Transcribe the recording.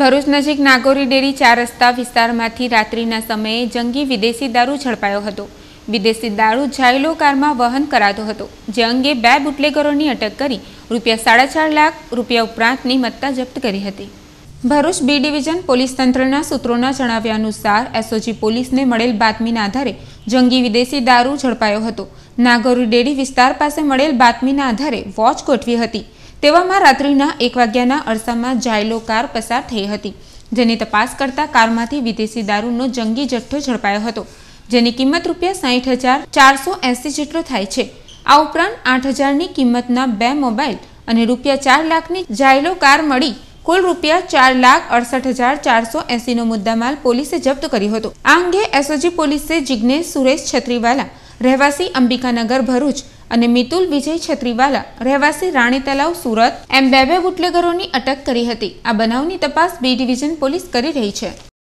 ભરૂચ નજીક નાગોરી ડેરી ચાર રસ્તા વિસ્તારમાંથી રાત્રિના સમયે જંગી વિદેશી દારૂ ઝડપાયો હતો વિદેશી દારૂ જાયલો કારમાં વહન કરાતો હતો જે અંગે બે બુટલેગરોની અટક કરી રૂપિયા સાડા ચાર લાખ રૂપિયા ઉપરાંતની મત્તા જપ્ત કરી હતી ભરૂચ બી ડિવિઝન પોલીસ તંત્રના સૂત્રોના જણાવ્યા અનુસાર એસઓજી પોલીસને મળેલ બાતમીના આધારે જંગી વિદેશી દારૂ ઝડપાયો હતો નાગોરી ડેરી વિસ્તાર પાસે મળેલ બાતમીના આધારે વોચ ગોઠવી હતી તેવામાં રાત્રિના એક વાગ્યાના અરસામાં જાયલો કાર પસાર થઈ હતી જેની તપાસ કરતા કારમાંથી વિદેશી દારૂનો જંગી જથ્થો ઝડપાયો હતો જેની કિંમત રૂપિયા સાહીઠ હજાર ચારસો એંસી જેટલો થાય છે આ ઉપરાંત આઠ હજારની કિંમતના બે મોબાઈલ અને રૂપિયા ચાર લાખની જાયલો કાર મળી કુલ રૂપિયા ચાર લાખ અડસઠ હજાર ચારસો એસીનો મુદ્દામાલ પોલીસે જપ્ત કર્યો હતો આ અંગે એસઓજી પોલીસે જિજ્ઞેશ સુરેશ છત્રીવાલા રહેવાસી અંબિકાનગર ભરૂચ અને મિતુલ વિજય છત્રીવાલા રહેવાસી રાણી તલાવ સુરત એમ બે બે બુટલેગરોની અટક કરી હતી આ બનાવની તપાસ બી ડિવિઝન પોલીસ કરી રહી છે